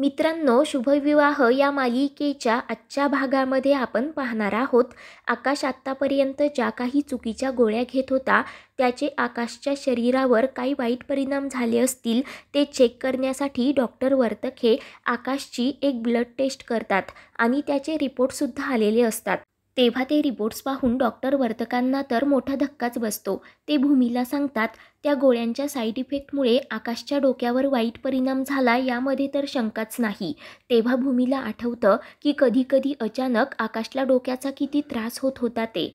मित्रांनो शुभविवाह या मालिकेच्या आजच्या भागामध्ये आपण पाहणार आहोत आकाश आत्तापर्यंत ज्या काही चुकीच्या गोळ्या घेत होता त्याचे आकाशच्या शरीरावर काही वाईट परिणाम झाले असतील ते चेक करण्यासाठी डॉक्टर वर्तक हे आकाशची एक ब्लड टेस्ट करतात आणि त्याचे रिपोर्टसुद्धा आलेले असतात तेव्हा ते रिपोर्ट्स पाहून डॉक्टर वर्तकांना तर मोठा धक्काच बसतो ते भूमीला सांगतात त्या गोळ्यांच्या साईड इफेक्टमुळे आकाशच्या डोक्यावर वाईट परिणाम झाला यामध्ये तर शंकाच नाही तेव्हा भूमीला आठवतं की कधीकधी अचानक आकाशला डोक्याचा किती त्रास होत होता ते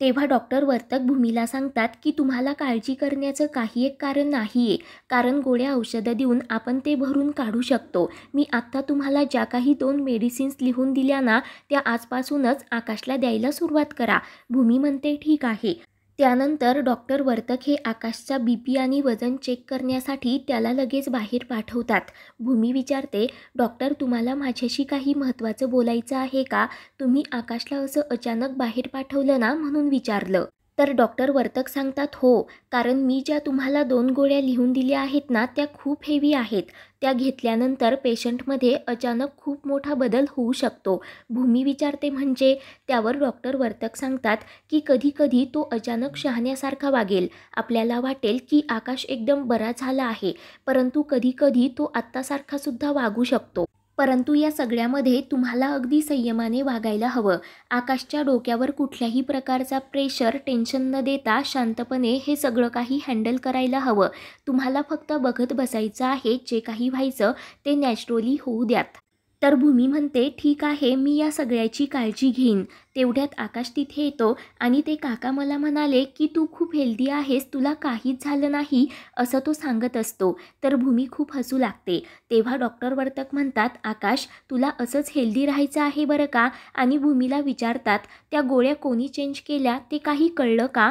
तेव्हा डॉक्टर वर्तक भूमीला सांगतात की तुम्हाला काळजी करण्याचं काही एक कारण नाही आहे कारण गोळ्या औषधं देऊन आपण ते भरून काढू शकतो मी आत्ता तुम्हाला ज्या काही दोन मेडिसिन्स लिहून दिल्या ना त्या आजपासूनच आकाशला द्यायला सुरुवात करा भूमी म्हणते ठीक आहे त्यानंतर डॉक्टर वर्तक हे आकाशचा बी पी आणि वजन चेक करण्यासाठी त्याला लगेच बाहेर पाठवतात भूमी विचारते डॉक्टर तुम्हाला माझ्याशी काही महत्त्वाचं बोलायचं आहे का तुम्ही आकाशला असं अचानक बाहेर पाठवलं ना म्हणून विचारलं तर डॉक्टर वर्तक सांगतात हो कारण मी ज्या तुम्हाला दोन गोळ्या लिहून दिल्या आहेत ना त्या खूप हेवी आहेत त्या घेतल्यानंतर पेशंटमध्ये अचानक खूप मोठा बदल होऊ शकतो भूमी विचारते म्हणजे त्यावर डॉक्टर वर्तक सांगतात की कधीकधी तो अचानक शहाण्यासारखा वागेल आपल्याला वाटेल की आकाश एकदम बरा झाला आहे परंतु कधीकधी तो आत्तासारखासुद्धा वागू शकतो परंतु या सगळ्यामध्ये तुम्हाला अगदी संयमाने वागायला हवं आकाशच्या डोक्यावर कुठल्याही प्रकारचा प्रेशर टेन्शन न देता शांतपणे हे सगळं काही हँडल करायला हवं तुम्हाला फक्त बघत बसायचं आहे जे काही व्हायचं ते नॅचरली होऊ द्यात तर भूमी म्हणते ठीक आहे मी या सगळ्याची काळजी घेईन तेवढ्यात आकाश तिथे येतो आणि ते काका मला म्हणाले की तू खूप हेल्दी आहेस तुला काहीच झालं नाही असं तो सांगत असतो तर भूमी खूप हसू लागते तेव्हा डॉक्टर वर्तक म्हणतात आकाश तुला असंच हेल्दी राहायचं आहे बरं का आणि भूमीला विचारतात त्या गोळ्या कोणी चेंज केल्या ते काही कळलं का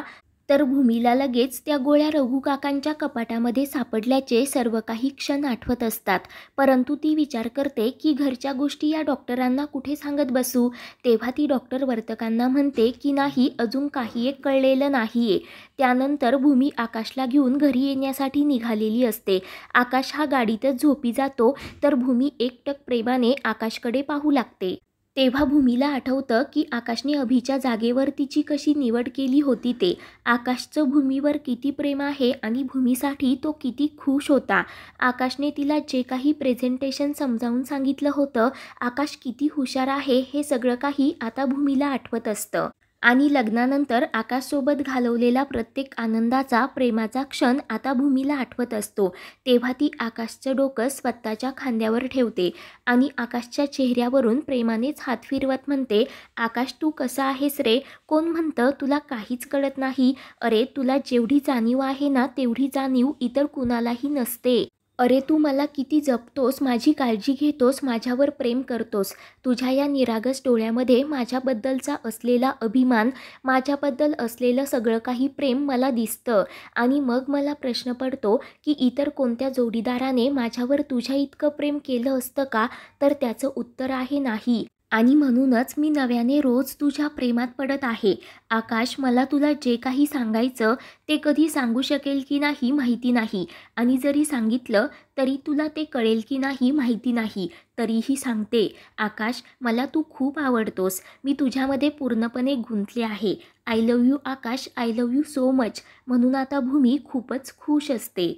तर भूमीला लगेच त्या गोळ्या रघुकाकांच्या कपाटामध्ये सापडल्याचे सर्व काही क्षण आठवत असतात परंतु ती विचार करते की घरच्या गोष्टी या डॉक्टरांना कुठे सांगत बसू तेव्हा ती डॉक्टर वर्तकांना म्हणते की नाही अजून काही एक कळलेलं नाही आहे त्यानंतर भूमी आकाशला घेऊन घरी येण्यासाठी निघालेली असते आकाश हा गाडीतच झोपी जातो तर भूमी एकटक प्रेमाने आकाशकडे पाहू लागते तेव्हा भूमीला आठवतं की आकाशने अभिच्या जागेवर तिची कशी निवड केली होती ते आकाशचं भूमीवर किती प्रेम आहे आणि भूमीसाठी तो किती खुश होता आकाशने तिला जे काही प्रेझेंटेशन समजावून सांगितलं होतं आकाश किती हुशार आहे हे सगळं काही आता भूमीला आठवत असतं आणि लग्नानंतर आकाशसोबत घालवलेला प्रत्येक आनंदाचा प्रेमाचा क्षण आता भूमीला आठवत असतो तेव्हा ती आकाशचं डोकं स्वतःच्या खांद्यावर ठेवते आणि आकाशच्या चेहऱ्यावरून प्रेमानेच हात फिरवत म्हणते आकाश तू कसा आहेस रे कोण म्हणतं तुला काहीच कळत नाही अरे तुला जेवढी जाणीव आहे ना तेवढी जाणीव इतर कुणालाही नसते अरे तू मला किती जपतोस माझी काळजी घेतोस माझ्यावर प्रेम करतोस तुझ्या या निरागस डोळ्यामध्ये माझ्याबद्दलचा असलेला अभिमान माझ्याबद्दल असलेलं सगळं काही प्रेम मला दिसतं आणि मग मला प्रश्न पडतो की इतर कोणत्या जोडीदाराने माझ्यावर तुझ्या इतकं प्रेम केलं असतं का तर त्याचं उत्तर आहे नाही आणि म्हणूनच मी नव्याने रोज तुझ्या प्रेमात पडत आहे आकाश मला तुला जे काही सांगायचं ते कधी सांगू शकेल की नाही माहिती नाही आणि जरी सांगितलं तरी तुला ते कळेल की नाही माहिती नाही तरीही सांगते आकाश मला तू खूप आवडतोस मी तुझ्यामध्ये पूर्णपणे गुंतले आहे I love you Akash I love you so much म्हणून आता भूमी खूपच खुश असते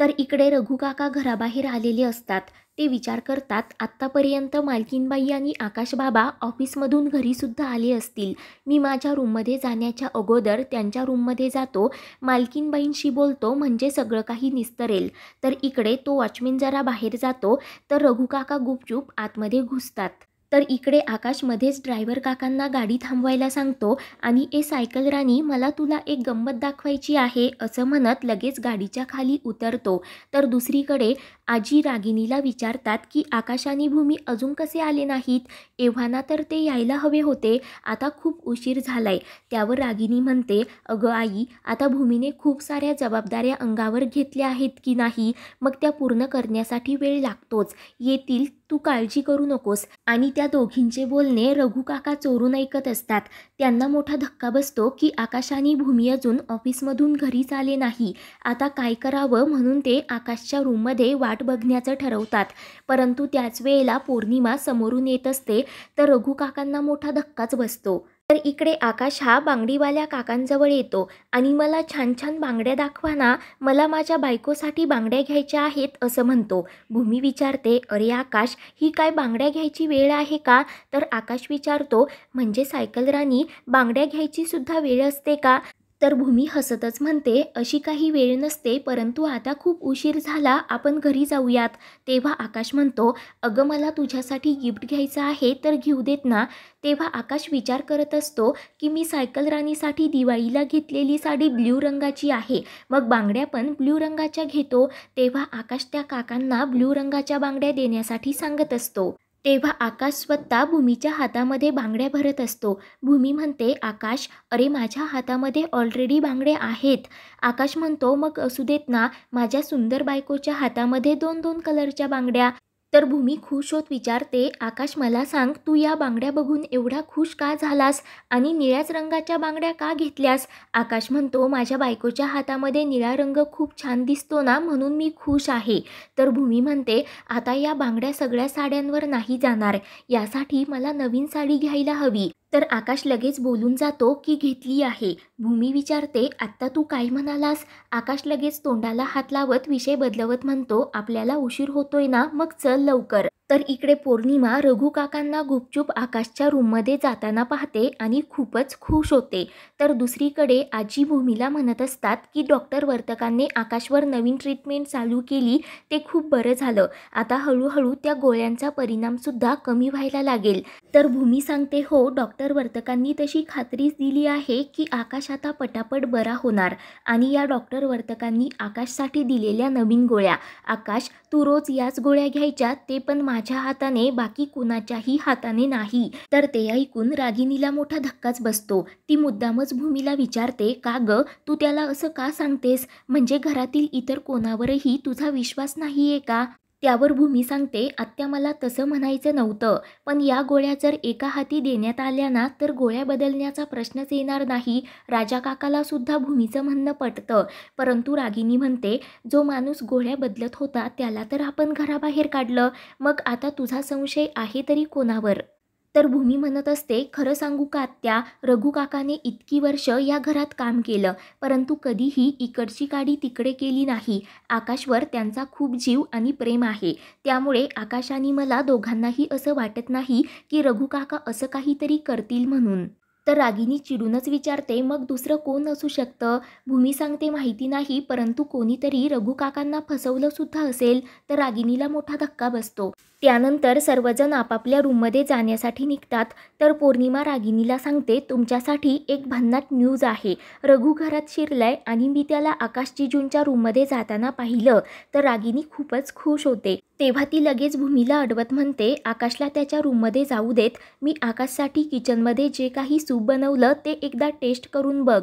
तर इकडे रघुकाका घराबाहेर आलेले असतात ते विचार करतात आत्तापर्यंत मालकीनबाई आणि आकाशबाबा ऑफिसमधून घरीसुद्धा आले असतील मी माझ्या रूममध्ये जाण्याच्या अगोदर त्यांच्या रूममध्ये जातो मालकीनबाईंशी बोलतो म्हणजे सगळं काही निस्तरेल तर इकडे तो वॉचमेन जरा बाहेर जातो तर रघुकाका गुपचूप आतमध्ये घुसतात तर इकडे आकाशमध्येच ड्रायव्हर काकांना गाडी थांबवायला सांगतो आणि ए सायकल राणी मला तुला एक गंमत दाखवायची आहे असं म्हणत लगेच गाडीच्या खाली उतरतो तर दुसरीकडे आजी रागिनीला विचारतात की आकाशाने भूमी अजून कसे आले नाहीत एव्हाना तर ते यायला हवे होते आता खूप उशीर झालाय त्यावर रागिनी म्हणते अगं आई आता भूमीने खूप साऱ्या जबाबदाऱ्या अंगावर घेतल्या आहेत की नाही मग त्या पूर्ण करण्यासाठी वेळ लागतोच येतील तू काळजी करू नकोस आणि त्या दोघींचे बोलणे रघुकाका काका चोरून ऐकत असतात त्यांना मोठा धक्का बसतो की आकाशाने भूमी अजून ऑफिसमधून घरीच आले नाही आता काय करावं म्हणून ते आकाशच्या रूममध्ये वाट वाट बघण्याचं ठरवतात परंतु त्याच वेळेला पौर्णिमा समोरून येत असते तर रघु काकांना मोठा धक्काच बसतो तर इकडे आकाश हा बांगडीवाल्या काकांजवळ येतो आणि मला छान छान बांगड्या दाखवाना मला माझ्या बायकोसाठी बांगड्या घ्यायच्या आहेत असं म्हणतो भूमी विचारते अरे आकाश ही काय बांगड्या घ्यायची वेळ आहे का तर आकाश विचारतो म्हणजे सायकल राणी बांगड्या घ्यायची सुद्धा वेळ असते का तर भूमी हसतच म्हणते अशी काही वेळ नसते परंतु आता खूप उशीर झाला आपण घरी जाऊयात तेव्हा आकाश म्हणतो अगं मला तुझ्यासाठी गिफ्ट घ्यायचं आहे तर घेऊ देत ना तेव्हा आकाश विचार करत असतो की मी सायकल राणीसाठी दिवाळीला घेतलेली साडी ब्ल्यू रंगाची आहे मग बांगड्या पण ब्ल्यू रंगाच्या घेतो तेव्हा आकाश त्या काकांना ब्ल्यू रंगाच्या बांगड्या देण्यासाठी सांगत असतो तेव्हा आकाश स्वतः भूमीच्या हातामध्ये बांगड्या भरत असतो भूमी म्हणते आकाश अरे माझ्या हातामध्ये ऑलरेडी बांगड्या आहेत आकाश म्हणतो मग असू देत ना माझ्या सुंदर बायकोच्या हातामध्ये दोन दोन कलरच्या बांगड्या तर भूमी खुश होत विचारते आकाश मला सांग तू या बांगड्या बघून एवढा खुश का झालास आणि निळ्याच रंगाच्या बांगड्या का घेतल्यास आकाश म्हणतो माझ्या बायकोच्या हातामध्ये निळा रंग खूप छान दिसतो ना म्हणून मी खुश आहे तर भूमी म्हणते आता या बांगड्या सगळ्या साड्यांवर नाही जाणार यासाठी मला नवीन साडी घ्यायला हवी तर आकाश लगेच बोलून जातो की घेतली आहे भूमी विचारते आत्ता तू काय म्हणालास आकाश लगेच तोंडाला हात लावत विषय बदलवत म्हणतो आपल्याला उशीर होतोय ना मग चल लवकर तर इकडे पौर्णिमा रघुकाकांना काकांना गुपचूप आकाशच्या रूममध्ये जाताना पाहते आणि खूपच खुश होते तर दुसरीकडे आजी भूमीला म्हणत असतात की डॉक्टर वर्तकांनी आकाशवर नवीन ट्रीटमेंट चालू केली ते खूप बरं झालं आता हळूहळू त्या गोळ्यांचा परिणामसुद्धा कमी व्हायला लागेल तर भूमी सांगते हो डॉक्टर वर्तकांनी तशी खात्रीच दिली आहे की आकाश आता पटापट बरा होणार आणि या डॉक्टर वर्तकांनी आकाशसाठी दिलेल्या नवीन गोळ्या आकाश तू रोज याच गोळ्या घ्यायच्या ते पण माझ्या हाताने बाकी कुणाच्याही हाताने नाही तर ते ऐकून रागिनीला मोठा धक्काच बसतो ती मुद्दामच भूमीला विचारते का ग तू त्याला असं का सांगतेस म्हणजे घरातील इतर कोणावरही तुझा विश्वास नाहीये का त्यावर भूमी सांगते आत्या मला तसं म्हणायचं नव्हतं पण या गोळ्या जर एका हाती देण्यात आल्या ना तर गोळ्या बदलण्याचा प्रश्नच येणार नाही राजा काकाला भूमीचं म्हणणं पटतं परंतु रागिनी म्हणते जो माणूस गोळ्या बदलत होता त्याला तर आपण घराबाहेर काढलं मग आता तुझा संशय आहे तरी कोणावर तर भूमी म्हणत असते खरं सांगू का त्या रघुकाकाने इतकी वर्ष या घरात काम केलं परंतु कधीही इकडची काडी तिकडे केली नाही आकाशवर त्यांचा खूप जीव आणि प्रेम आहे त्यामुळे आकाशाने मला दोघांनाही असं वाटत नाही की रघू काका असं काहीतरी करतील म्हणून तर रागिनी चिडूनच विचारते मग दुसरं कोण असू शकतं भूमी सांगते माहिती नाही परंतु कोणीतरी रघुकाकांना फसवलं सुद्धा असेल तर रागिनीला मोठा धक्का बसतो त्यानंतर सर्वजण आपापल्या रूममध्ये जाण्यासाठी निघतात तर पौर्णिमा रागिनीला सांगते तुमच्यासाठी एक भन्नाट न्यूज आहे रघु घरात शिरलाय आणि मी त्याला आकाशजीजूंच्या रूममध्ये जाताना पाहिलं तर रागिनी खूपच खुश होते तेव्हा ती लगेच भूमीला अडवत म्हणते आकाशला त्याच्या रूममध्ये जाऊ देत मी आकाशसाठी किचनमध्ये जे काही सूप बनवलं ते एकदा टेस्ट करून बघ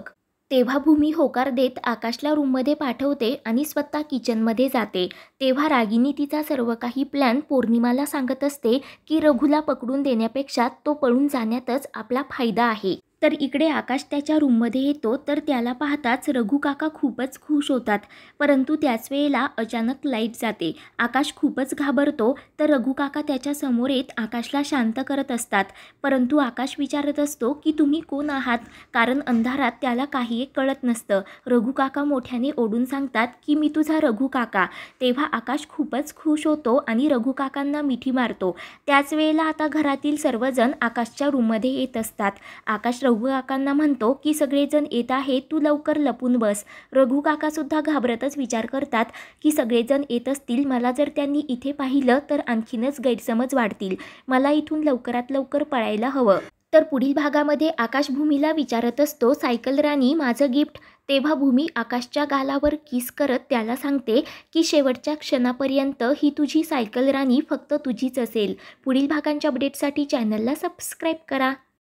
तेव्हा भूमी होकार देत आकाशला रूममध्ये पाठवते आणि स्वतः किचनमध्ये जाते तेव्हा रागिनी तिचा सर्व काही प्लॅन पौर्णिमाला सांगत असते की रघुला पकडून देण्यापेक्षा तो पळून जाण्यातच आपला फायदा आहे तर इकडे आकाश त्याच्या रूममध्ये येतो तर त्याला पाहताच रघू काका खूपच खुश होतात परंतु त्याच वेळेला अचानक लाईट जाते आकाश खूपच घाबरतो तर रघुकाका काका त्याच्या समोर येत आकाशला शांत करत असतात परंतु आकाश विचारत असतो की तुम्ही कोण आहात कारण अंधारात त्याला काही एक कळत नसतं रघू काका मोठ्याने ओढून सांगतात की मी तुझा रघू काका तेव्हा आकाश खूपच खुश होतो आणि रघू काकांना मिठी मारतो त्याच वेळेला आता घरातील सर्वजण आकाशच्या रूममध्ये येत असतात आकाश रघुकाकांना म्हणतो की सगळेजण येत आहे तू लवकर लपून बस रघू काकासुद्धा घाबरतच विचार करतात की सगळेजण येत असतील मला जर त्यांनी इथे पाहिलं तर आणखीनच गैरसमज वाढतील मला इथून लवकरात लवकर पळायला हवं तर पुढील भागामध्ये आकाशभूमीला विचारत असतो सायकल राणी माझं गिफ्ट तेव्हा भूमी आकाशच्या गालावर किस करत त्याला सांगते की शेवटच्या क्षणापर्यंत ही तुझी सायकल राणी फक्त तुझीच असेल पुढील भागांच्या अपडेटसाठी चॅनलला सबस्क्राईब करा